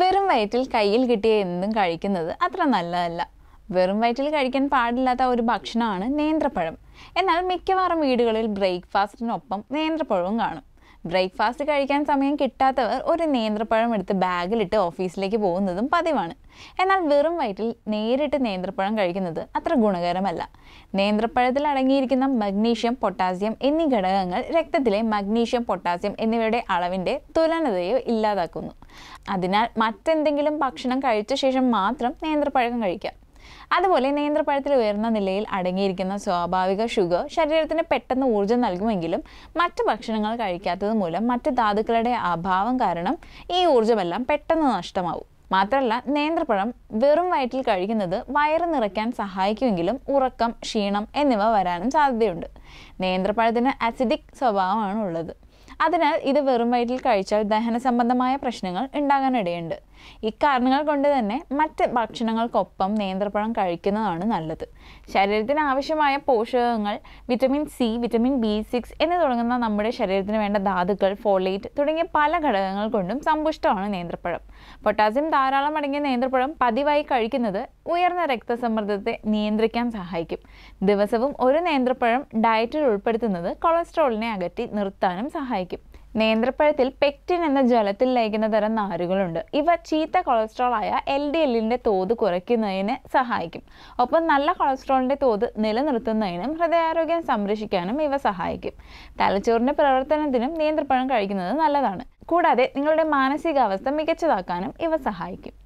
വെറും വയറ്റിൽ കയ്യിൽ കിട്ടിയ എന്തും കഴിക്കുന്നത് അത്ര നല്ലതല്ല വെറും വയറ്റിൽ കഴിക്കാൻ പാടില്ലാത്ത ഒരു ഭക്ഷണമാണ് നേന്ത്രപ്പഴം എന്നാൽ മിക്കവാറും വീടുകളിൽ ബ്രേക്ക്ഫാസ്റ്റിനൊപ്പം നേന്ത്രപ്പഴവും കാണും ബ്രേക്ക്ഫാസ്റ്റ് കഴിക്കാൻ സമയം കിട്ടാത്തവർ ഒരു നേന്ത്രപ്പഴം എടുത്ത് ബാഗിലിട്ട് ഓഫീസിലേക്ക് പോകുന്നതും പതിവാണ് എന്നാൽ വെറും വയറ്റിൽ നേരിട്ട് നേന്ത്രപ്പഴം കഴിക്കുന്നത് അത്ര ഗുണകരമല്ല നേന്ത്രപ്പഴത്തിൽ അടങ്ങിയിരിക്കുന്ന മഗ്നീഷ്യം പൊട്ടാസ്യം എന്നീ ഘടകങ്ങൾ രക്തത്തിലെ മഗ്നീഷ്യം പൊട്ടാസ്യം എന്നിവയുടെ അളവിൻ്റെ തുലനതയോ ഇല്ലാതാക്കുന്നു അതിനാൽ മറ്റെന്തെങ്കിലും ഭക്ഷണം കഴിച്ച ശേഷം മാത്രം നേന്ത്രപ്പഴം കഴിക്കാം അതുപോലെ നേന്ത്രപ്പഴത്തിൽ ഉയർന്ന നിലയിൽ അടങ്ങിയിരിക്കുന്ന സ്വാഭാവിക ഷുഗർ ശരീരത്തിന് പെട്ടെന്ന് ഊർജ്ജം നൽകുമെങ്കിലും മറ്റ് ഭക്ഷണങ്ങൾ കഴിക്കാത്തത് മൂലം മറ്റ് ധാതുക്കളുടെ അഭാവം കാരണം ഈ ഊർജ്ജമെല്ലാം പെട്ടെന്ന് നഷ്ടമാവും മാത്രമല്ല നേന്ത്രപ്പഴം വെറും വയറ്റിൽ കഴിക്കുന്നത് വയറ് നിറയ്ക്കാൻ സഹായിക്കുമെങ്കിലും ഉറക്കം ക്ഷീണം എന്നിവ വരാനും സാധ്യതയുണ്ട് നേന്ത്രപ്പഴത്തിന് അസിഡിക് സ്വഭാവമാണ് ഉള്ളത് അതിനാൽ ഇത് വെറും വയറ്റിൽ കഴിച്ചാൽ ദഹന സംബന്ധമായ പ്രശ്നങ്ങൾ ഉണ്ടാകാനിടയുണ്ട് ഇക്കാരണങ്ങൾ കൊണ്ട് തന്നെ മറ്റ് ഭക്ഷണങ്ങൾക്കൊപ്പം നേന്ത്രപ്പഴം കഴിക്കുന്നതാണ് നല്ലത് ശരീരത്തിന് ആവശ്യമായ പോഷകങ്ങൾ vitamin C vitamin B six എന്നു തുടങ്ങുന്ന നമ്മുടെ ശരീരത്തിന് വേണ്ട ധാതുക്കൾ ഫോളേറ്റ് തുടങ്ങിയ പല ഘടകങ്ങൾ കൊണ്ടും സമ്പുഷ്ടമാണ് നേന്ത്രപ്പഴം പൊട്ടാസ്യം ധാരാളം അടങ്ങിയ നേന്ത്രപ്പഴം പതിവായി കഴിക്കുന്നത് ഉയർന്ന രക്തസമ്മർദ്ദത്തെ നിയന്ത്രിക്കാൻ സഹായിക്കും ദിവസവും ഒരു നേന്ത്രപ്പഴം ഡയറ്റിൽ ഉൾപ്പെടുത്തുന്നത് കൊളസ്ട്രോളിനെ അകറ്റി നിർത്താനും സഹായിക്കും നേന്ത്രപ്പഴത്തിൽ പെക്റ്റിൻ എന്ന ജലത്തിൽ ലയിക്കുന്ന തരം നാരുകളുണ്ട് ഇവ ചീത്ത കൊളസ്ട്രോൾ ആയ എൽ ഡി എല്ലിൻ്റെ തോത് കുറയ്ക്കുന്നതിന് സഹായിക്കും ഒപ്പം നല്ല കൊളസ്ട്രോളിൻ്റെ തോത് നിലനിർത്തുന്നതിനും ഹൃദയാരോഗ്യം സംരക്ഷിക്കാനും ഇവ സഹായിക്കും തലച്ചോറിൻ്റെ പ്രവർത്തനത്തിനും നേന്ത്രപ്പഴം കഴിക്കുന്നത് നല്ലതാണ് കൂടാതെ നിങ്ങളുടെ മാനസികാവസ്ഥ മികച്ചതാക്കാനും ഇവ സഹായിക്കും